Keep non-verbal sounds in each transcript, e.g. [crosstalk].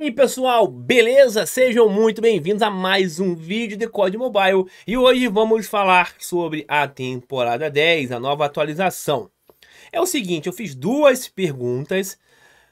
E aí pessoal, beleza? Sejam muito bem-vindos a mais um vídeo de COD Mobile e hoje vamos falar sobre a temporada 10, a nova atualização. É o seguinte, eu fiz duas perguntas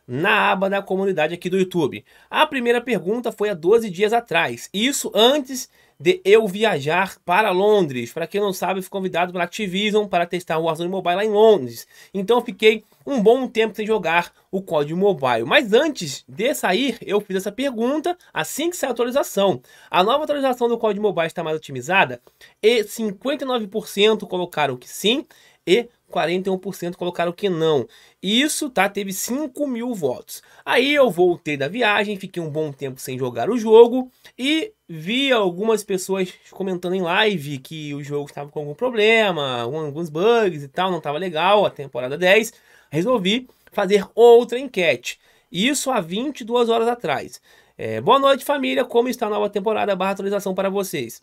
na aba da comunidade aqui do YouTube. A primeira pergunta foi há 12 dias atrás, isso antes de eu viajar para Londres. Para quem não sabe, fui convidado pela Activision para testar o Warzone Mobile lá em Londres. Então fiquei um bom tempo sem jogar o código Mobile. Mas antes de sair, eu fiz essa pergunta assim que sair a atualização. A nova atualização do código Mobile está mais otimizada e 59% colocaram que sim e 41% colocaram que não. Isso, tá? Teve 5 mil votos. Aí eu voltei da viagem, fiquei um bom tempo sem jogar o jogo e vi algumas pessoas comentando em live que o jogo estava com algum problema, alguns bugs e tal, não estava legal, a temporada 10. Resolvi fazer outra enquete. Isso há 22 horas atrás. É, boa noite, família. Como está a nova temporada? Barra atualização para vocês.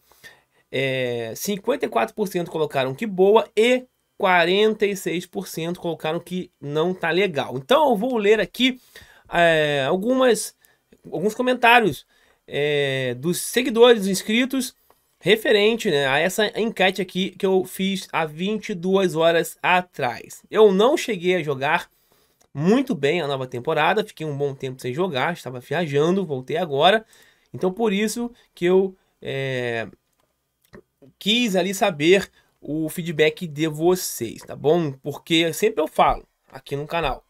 É, 54% colocaram que boa e 46% colocaram que não tá legal. Então eu vou ler aqui é, algumas, alguns comentários é, dos seguidores, dos inscritos, referente né, a essa enquete aqui que eu fiz há 22 horas atrás. Eu não cheguei a jogar muito bem a nova temporada, fiquei um bom tempo sem jogar, estava viajando, voltei agora. Então por isso que eu é, quis ali saber o feedback de vocês, tá bom? Porque sempre eu falo aqui no canal.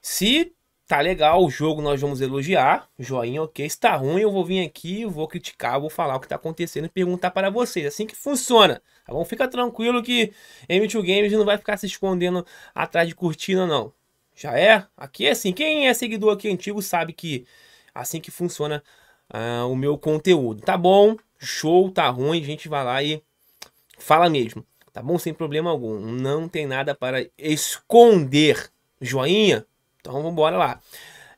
Se tá legal o jogo, nós vamos elogiar, joinha, ok. Se tá ruim, eu vou vir aqui, vou criticar, vou falar o que tá acontecendo e perguntar para vocês. Assim que funciona, tá bom? Fica tranquilo que M2 Games não vai ficar se escondendo atrás de cortina, não. Já é? Aqui é assim. Quem é seguidor aqui antigo sabe que assim que funciona uh, o meu conteúdo. Tá bom? Show, tá ruim, a gente vai lá e fala mesmo. Tá bom? Sem problema algum. Não tem nada para esconder. Joinha? Então vamos embora lá.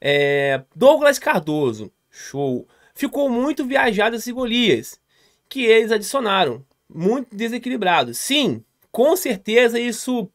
É, Douglas Cardoso. Show. Ficou muito viajado esse Golias. Que eles adicionaram. Muito desequilibrado. Sim, com certeza isso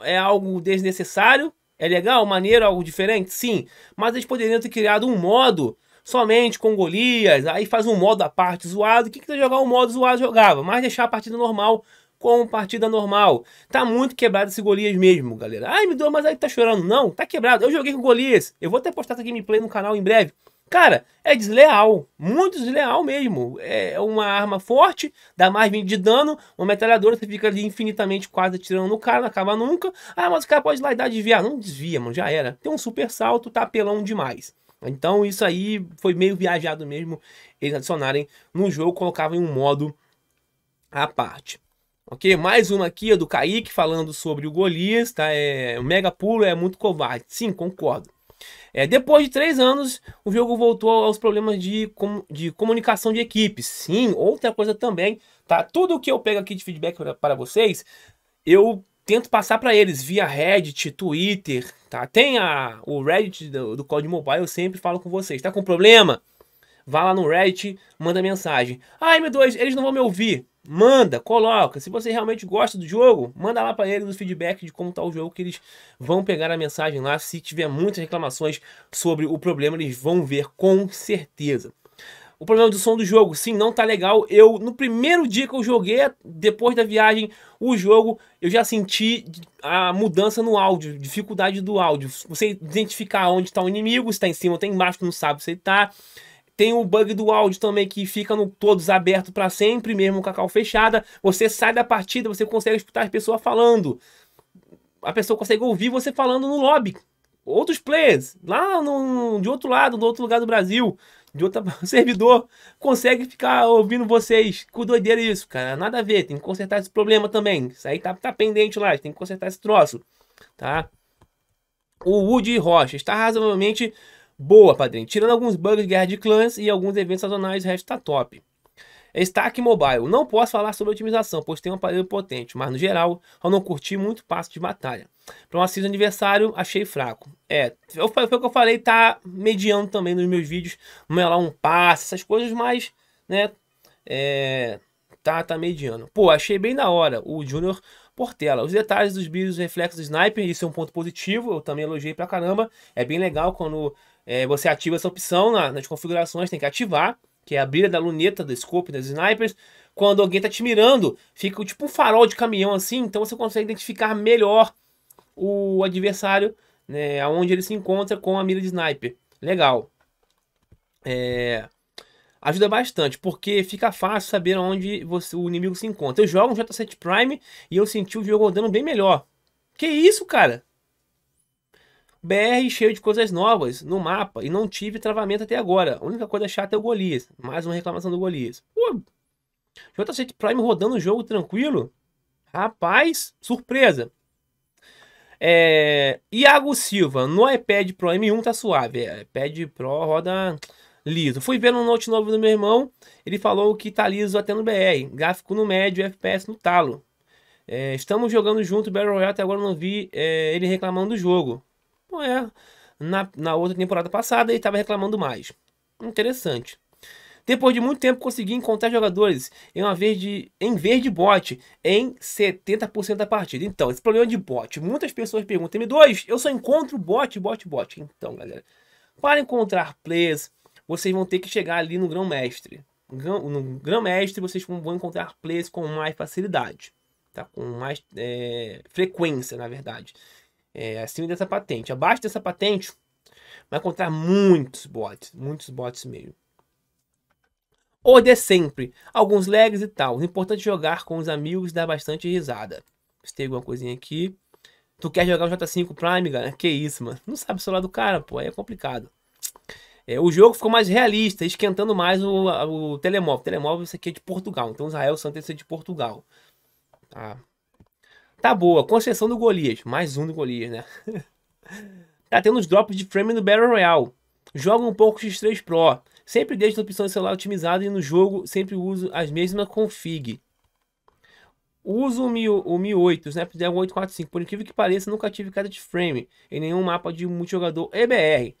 é algo desnecessário. É legal, maneiro, algo diferente? Sim. Mas eles poderiam ter criado um modo somente com Golias. Aí faz um modo à parte zoado. O que, que jogar um modo zoado jogava? Mas deixar a partida normal com partida normal. Tá muito quebrado esse Golias mesmo, galera. Ai, me deu, mas aí tá chorando. Não, tá quebrado. Eu joguei com Golias. Eu vou até postar essa gameplay no canal em breve. Cara, é desleal, muito desleal mesmo. É, é uma arma forte, dá mais 20 de dano, uma metralhadora, você fica ali infinitamente quase atirando no cara, não acaba nunca. Ah, mas o cara pode lá e dar desviar. Não desvia, mano, já era. Tem um super salto, tá apelão demais. Então isso aí foi meio viajado mesmo, eles adicionarem no jogo, colocavam em um modo à parte. Ok, mais uma aqui do Kaique falando sobre o Golias, tá? É, o mega pulo é muito covarde. Sim, concordo. É, depois de três anos, o jogo voltou aos problemas de, com, de comunicação de equipes. Sim, outra coisa também, tá? Tudo que eu pego aqui de feedback para vocês, eu tento passar para eles via Reddit, Twitter, tá? Tem a, o Reddit do, do Código Mobile, eu sempre falo com vocês. Tá com problema? Vá lá no Reddit, manda mensagem. Ai, meu Deus, eles não vão me ouvir manda, coloca. Se você realmente gosta do jogo, manda lá para eles o feedback de como tá o jogo, que eles vão pegar a mensagem lá. Se tiver muitas reclamações sobre o problema, eles vão ver com certeza. O problema do som do jogo, sim, não tá legal. Eu, no primeiro dia que eu joguei, depois da viagem, o jogo, eu já senti a mudança no áudio, dificuldade do áudio. Você identificar onde está o inimigo, se está em cima ou está embaixo, não sabe se ele tá. Tem o bug do áudio também que fica no todos aberto para sempre, mesmo com a cal fechada. Você sai da partida, você consegue escutar as pessoas falando. A pessoa consegue ouvir você falando no lobby. Outros players, lá no, de outro lado, no outro lugar do Brasil, de outro [laughs] servidor, consegue ficar ouvindo vocês. Que doideira isso, cara. Nada a ver, tem que consertar esse problema também. Isso aí tá, tá pendente lá, tem que consertar esse troço, tá? O Woody Rocha está razoavelmente boa, padrinho. Tirando alguns bugs de guerra de clãs e alguns eventos sazonais, o resto tá top. É Stack Mobile. Não posso falar sobre otimização, pois tem um aparelho potente, mas no geral, eu não curti muito passo de batalha. Para um assis aniversário, achei fraco. É, eu, foi o que eu falei, tá mediano também nos meus vídeos. Não é lá um passo essas coisas, mas, né, é, tá, tá mediano. Pô, achei bem da hora o Junior Portela. Os detalhes dos vídeos reflexos do Sniper, isso é um ponto positivo, eu também elogiei pra caramba. É bem legal quando é, você ativa essa opção na, nas configurações, tem que ativar, que é a brilha da luneta, do scope, das snipers. Quando alguém tá te mirando, fica tipo um farol de caminhão assim, então você consegue identificar melhor o adversário, né, aonde ele se encontra com a mira de sniper. Legal. É, ajuda bastante, porque fica fácil saber onde você, o inimigo se encontra. Eu jogo um J7 Prime e eu senti o jogo rodando bem melhor. Que isso, cara? BR cheio de coisas novas no mapa e não tive travamento até agora. A única coisa chata é o Golias. Mais uma reclamação do Golias. Pô, JC Prime rodando o jogo tranquilo? Rapaz, surpresa. É, Iago Silva, no iPad Pro M1 tá suave. É, iPad Pro roda liso. Fui ver no Note novo do meu irmão, ele falou que tá liso até no BR. Gráfico no médio, FPS no talo. É, estamos jogando junto Battle Royale, até agora não vi é, ele reclamando do jogo. Não é. Na, na outra temporada passada ele estava reclamando mais. Interessante. Depois de muito tempo consegui encontrar jogadores em, uma vez de, em verde bot em 70% da partida. Então, esse problema de bot. Muitas pessoas perguntam, M2, eu só encontro bot, bot, bot. Então, galera, para encontrar players, vocês vão ter que chegar ali no grão-mestre. No grão-mestre vocês vão encontrar players com mais facilidade. Tá? Com mais é, frequência, na verdade é, acima dessa patente. Abaixo dessa patente, vai encontrar muitos bots, muitos bots mesmo. Ou de sempre, alguns lags e tal. O importante é jogar com os amigos e dar bastante risada. Se tem alguma coisinha aqui. Tu quer jogar o J5 Prime, galera [laughs] Que isso, mano. Não sabe o celular do cara, pô. Aí é complicado. É, o jogo ficou mais realista, esquentando mais o, o telemóvel. O telemóvel, isso aqui é de Portugal. Então, Israel Santos é de Portugal. Tá? Tá boa, com exceção do Golias. Mais um do Golias, né? [laughs] tá tendo os drops de frame no Battle Royale. Joga um pouco X3 Pro. Sempre deixo a opção de celular otimizada e no jogo sempre uso as mesmas config. Uso o, Mi, o Mi 8, o Snapdragon 845. Por incrível que pareça, nunca tive queda de frame em nenhum mapa de multijogador EBR.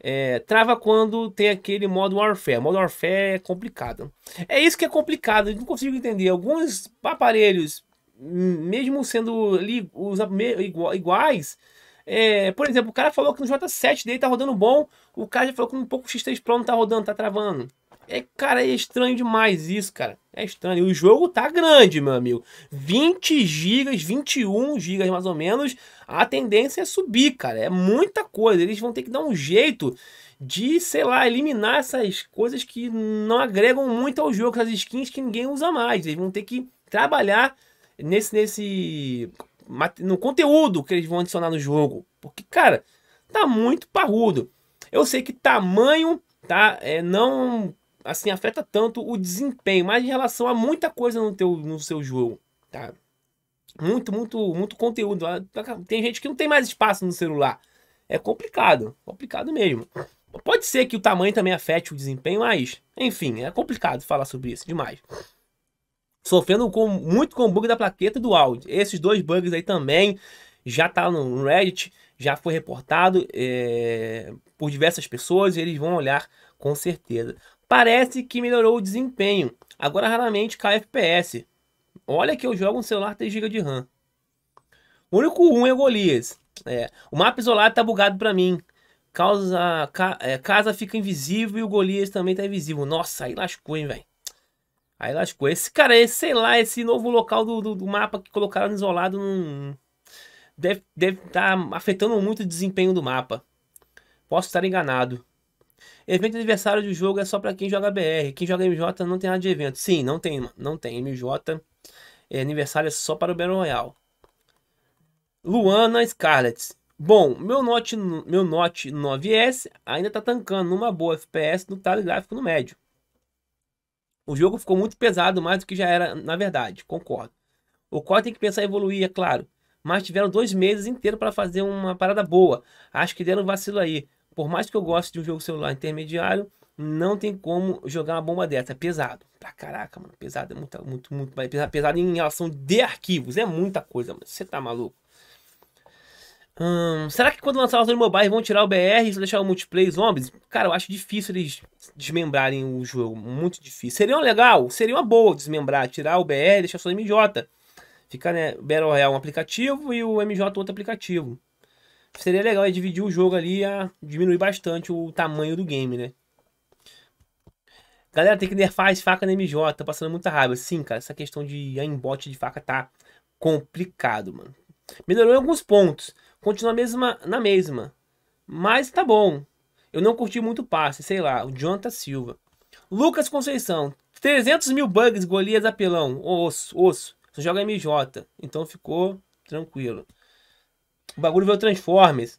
É, trava quando tem aquele modo Warfare. Modo Warfare é complicado. É isso que é complicado, eu não consigo entender. Alguns aparelhos mesmo sendo ali os, iguais, é, por exemplo, o cara falou que no J7 dele tá rodando bom, o cara já falou que no pouco X3 Pro não tá rodando, tá travando. É, cara, é estranho demais isso, cara. É estranho. O jogo tá grande, meu amigo. 20 GB, 21 GB mais ou menos. A tendência é subir, cara. É muita coisa. Eles vão ter que dar um jeito de, sei lá, eliminar essas coisas que não agregam muito ao jogo, essas skins que ninguém usa mais. Eles vão ter que trabalhar nesse, nesse no conteúdo que eles vão adicionar no jogo. Porque, cara, tá muito parrudo. Eu sei que tamanho, tá? É, não assim afeta tanto o desempenho, mas em relação a muita coisa no teu no seu jogo, tá? Muito, muito, muito conteúdo. Ah, tá, tem gente que não tem mais espaço no celular. É complicado, complicado mesmo. Pode ser que o tamanho também afete o desempenho, mas enfim, é complicado falar sobre isso demais sofrendo com, muito com o bug da plaqueta do áudio. Esses dois bugs aí também já tá no Reddit, já foi reportado é, por diversas pessoas e eles vão olhar com certeza. Parece que melhorou o desempenho. Agora raramente cai FPS. Olha que eu jogo um celular 3 GB de RAM. O único ruim é o Golias. É, o mapa isolado tá bugado para mim. Causa, ca, é, casa fica invisível e o Golias também tá invisível. Nossa, aí lascou, hein, velho. Aí lascou. Esse cara, esse, sei lá, esse novo local do, do, do mapa que colocaram isolado num... deve estar tá afetando muito o desempenho do mapa. Posso estar enganado. Evento aniversário do jogo é só para quem joga BR. Quem joga MJ não tem nada de evento. Sim, não tem, não tem. MJ é aniversário é só para o Battle Royale. Luana Scarlett. Bom, meu Note, meu Note 9S ainda tá tancando numa boa FPS no talo gráfico no médio. O jogo ficou muito pesado, mais do que já era, na verdade, concordo. O Core tem que pensar em evoluir, é claro. Mas tiveram dois meses inteiros para fazer uma parada boa. Acho que deram um vacilo aí. Por mais que eu goste de um jogo celular intermediário, não tem como jogar uma bomba dessa. É pesado. Pra caraca, mano. Pesado é muito, muito, muito. Pesado, pesado em relação de arquivos. É muita coisa, mano. Você tá maluco? Hum, será que quando lançar o Zone Mobile vão tirar o BR e deixar o multiplayer zombies? Cara, eu acho difícil eles desmembrarem o jogo. Muito difícil. Seria legal, seria uma boa desmembrar, tirar o BR e deixar só o MJ. Ficar, né, Battle Royale um aplicativo e o MJ outro aplicativo. Seria legal é dividir o jogo ali, a diminuir bastante o tamanho do game, né? Galera, tem que nerfar as facas no MJ, tá passando muita raiva. Sim, cara, essa questão de aimbot de faca tá complicado, mano. Melhorou em alguns pontos continua mesma, na mesma. Mas tá bom. Eu não curti muito o passe, sei lá, o Jonathan Silva. Lucas Conceição, 300 mil bugs, Golias apelão. Osso, osso. joga MJ. Então ficou tranquilo. O bagulho veio Transformers.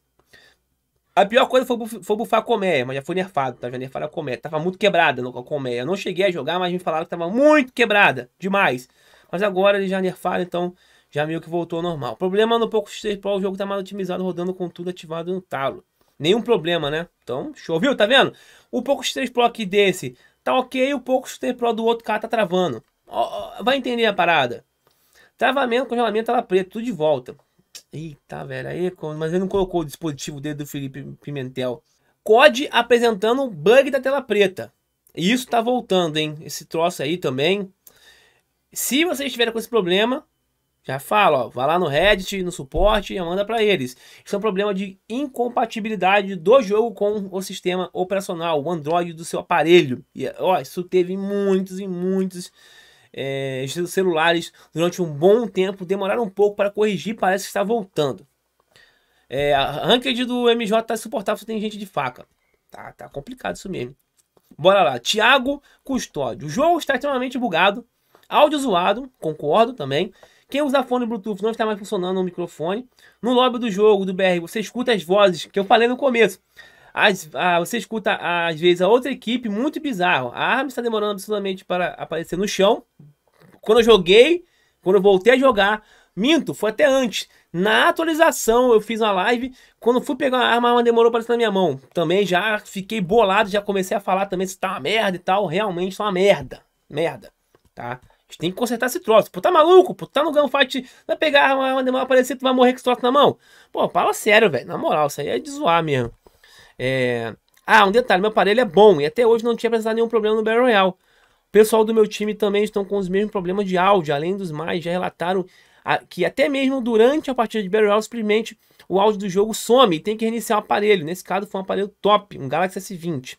A pior coisa foi, buf foi bufar a colmeia, mas já foi nerfado, tá? Já nerfaram a colmeia. Tava muito quebrada no colmeia. Eu não cheguei a jogar, mas me falaram que tava muito quebrada. Demais. Mas agora eles já nerfaram, então já meio que voltou ao normal. Problema no Poco X3 Pro, o jogo tá mais otimizado, rodando com tudo ativado no talo. Nenhum problema, né? Então, show, viu? Tá vendo? O Poco X3 Pro aqui desse tá ok, o Poco X3 Pro do outro cara tá travando. vai entender a parada. Travamento, congelamento, tela preta, tudo de volta. Eita, velho, aí, mas ele não colocou o dispositivo dele do Felipe Pimentel. COD apresentando um bug da tela preta. E isso tá voltando, hein? Esse troço aí também. Se vocês tiverem com esse problema, já fala, ó, vai lá no Reddit, no suporte e manda para eles. Isso é um problema de incompatibilidade do jogo com o sistema operacional, o Android do seu aparelho. E ó, isso teve muitos e muitos é, celulares durante um bom tempo, demoraram um pouco para corrigir, parece que está voltando. É, a ranked do MJ tá suportável, tem gente de faca. Tá, tá complicado isso mesmo. Bora lá, Thiago Custódio. O jogo está extremamente bugado, áudio zoado, concordo também. Quem usa fone Bluetooth não está mais funcionando o microfone. No lobby do jogo, do BR, você escuta as vozes que eu falei no começo. As, a, você escuta, às vezes, a outra equipe, muito bizarro. A arma está demorando absolutamente para aparecer no chão. Quando eu joguei, quando eu voltei a jogar, minto, foi até antes. Na atualização, eu fiz uma live. Quando fui pegar a arma, a arma demorou para estar na minha mão. Também já fiquei bolado, já comecei a falar também se está uma merda e tal. Realmente está uma merda. Merda, tá? gente tem que consertar esse troço. Pô, tá maluco? Pô, tá no gunfight, vai pegar uma demora aparecer, tu vai morrer com esse troço na mão. Pô, fala sério, velho. Na moral, isso aí é de zoar mesmo. É... Ah, um detalhe, meu aparelho é bom e até hoje não tinha apresentado nenhum problema no Battle Royale. O pessoal do meu time também estão com os mesmos problemas de áudio, além dos mais, já relataram que até mesmo durante a partida de Battle Royale, o áudio do jogo some e tem que reiniciar o aparelho. Nesse caso, foi um aparelho top, um Galaxy S20.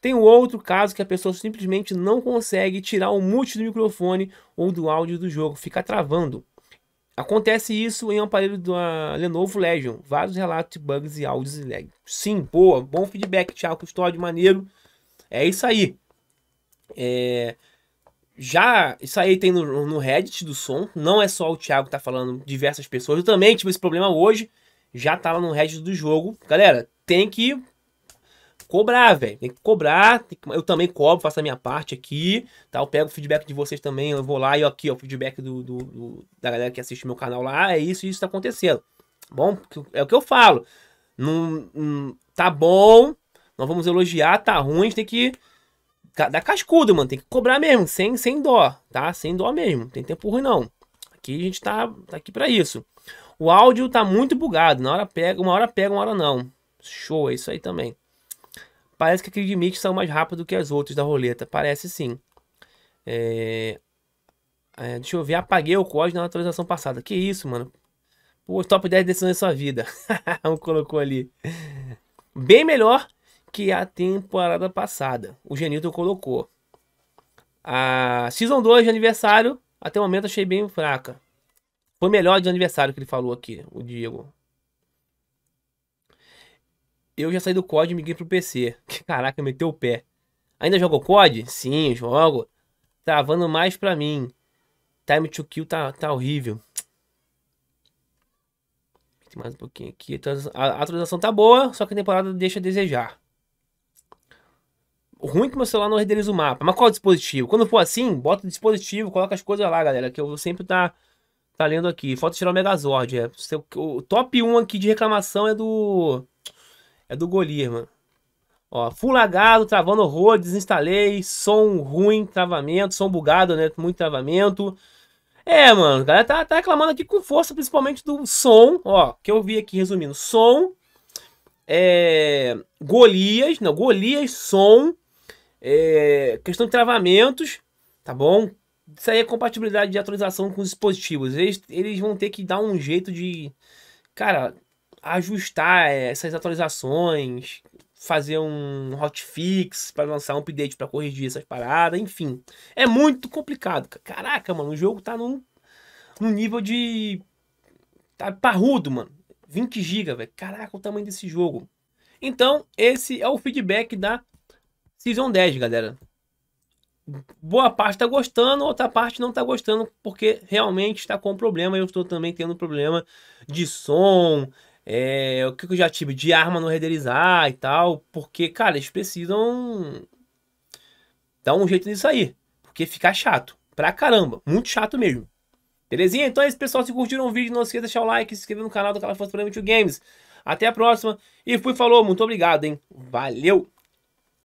Tem um outro caso que a pessoa simplesmente não consegue tirar o mute do microfone ou do áudio do jogo, fica travando. Acontece isso em um aparelho da Lenovo Legion. Vários relatos de bugs e áudios e lag. Sim, boa. Bom feedback, Thiago Custódio, maneiro. É isso aí. É... Já, isso aí tem no, no Reddit do som. Não é só o Thiago que tá falando, diversas pessoas. Eu também tive esse problema hoje. Já tá lá no Reddit do jogo. Galera, tem que cobrar, velho. Tem que cobrar. Tem que... Eu também cobro, faço a minha parte aqui. Tá? Eu pego o feedback de vocês também. Eu vou lá e aqui, ó, o feedback do, do, do, da galera que assiste meu canal lá. É isso e isso tá acontecendo. Bom, é o que eu falo. Não, não, tá bom. Nós vamos elogiar, tá ruim, a gente tem que dar cascudo, mano. Tem que cobrar mesmo, sem, sem dó, tá? Sem dó mesmo. Não tem tempo ruim, não. Aqui a gente tá, tá aqui para isso. O áudio tá muito bugado. Na hora pega, uma hora pega, uma hora não. Show, é isso aí também. Parece que aqueles limites são mais rápidos que as outras da roleta. Parece sim. É... É, deixa eu ver. Apaguei o código na atualização passada. Que isso, mano. Pô, top 10 decisões da sua vida. [laughs] um colocou ali. Bem melhor que a temporada passada. O Genito colocou. A Season 2 de aniversário, até o momento achei bem fraca. Foi melhor de aniversário que ele falou aqui, o Diego eu já saí do COD e migrei pro PC. Caraca, meteu o pé. Ainda jogo o COD? Sim, jogo. Travando mais pra mim. Time to kill tá, tá horrível. Tem mais um pouquinho aqui. Então, a atualização tá boa, só que a temporada deixa a desejar. O ruim é que meu celular não renderiza o mapa. Mas qual é o dispositivo? Quando for assim, bota o dispositivo, coloca as coisas lá, galera. Que eu vou sempre tá, tá lendo aqui. Falta tirar o Megazord. É. O top 1 aqui de reclamação é do. É do Golir, mano. Ó, full lagado, travando horror, desinstalei, som ruim, travamento, som bugado, né? Muito travamento. É, mano, a galera tá, tá reclamando aqui com força, principalmente do som, ó, que eu vi aqui resumindo. Som, é, Golias, não, Golias, som, é, questão de travamentos, tá bom? Isso aí é compatibilidade de atualização com os dispositivos. Eles, eles vão ter que dar um jeito de. Cara, ajustar é, essas atualizações, fazer um hotfix para lançar um update para corrigir essas paradas, enfim. É muito complicado. Caraca, mano, o jogo tá num, num nível de tá parrudo, mano. 20 GB, velho. Caraca, o tamanho desse jogo. Então, esse é o feedback da Season 10, galera. Boa parte tá gostando, outra parte não tá gostando, porque realmente está com problema. Eu estou também tendo problema de som, é, o que eu já tive de arma no renderizar e tal, porque, cara, eles precisam dar um jeito nisso aí, porque fica chato, pra caramba, muito chato mesmo. Belezinha? Então é isso, pessoal, se curtiram o vídeo, não esqueça de deixar o like, se inscrever no canal do Calafórnia Prêmio Games. Até a próxima, e fui, falou, muito obrigado, hein, valeu!